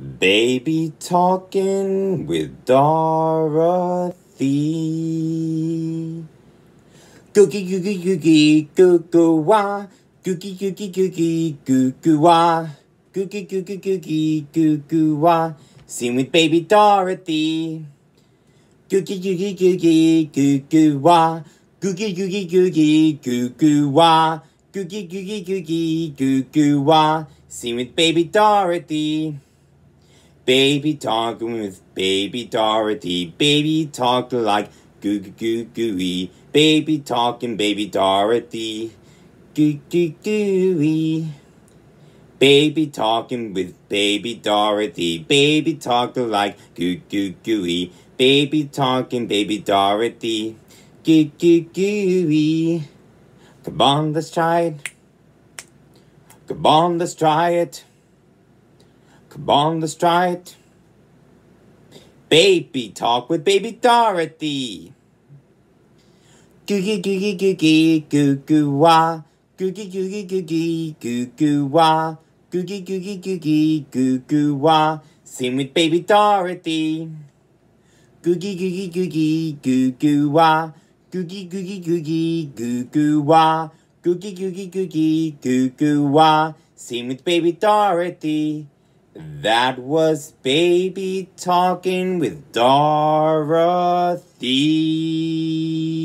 Baby Talking with Dorothy. Googie googie googie goo wah. Googie googie googie goo wah. Googie googie googie goo wah. Sing with Baby Dorothy. Googie googie googie goo wah. Googie googie googie goo wah. Googie googie googie goo wah. Sing with Baby Dorothy. Baby talking with baby Dorothy. Baby talking like goo goo goo gooey. Baby talking baby Dorothy. Goo goo gooey. Baby talking with baby Dorothy. Baby talking like goo goo gooey. Baby talking baby Dorothy. Goo goo gooey. Come on, let's try it. Come on, let's try it. Come on, let's try it. Baby talk with baby Dorothy. Googie googie googie goo goo wah. Googie googie googie goo goo wah. Googie googie googie goo goo wah. Sing with baby Dorothy. Googie googie googie goo goo wah. Googie googie googie goo goo wah. Googie googie googie goo goo wah. Sing with baby Dorothy. That was Baby Talking with Dorothy.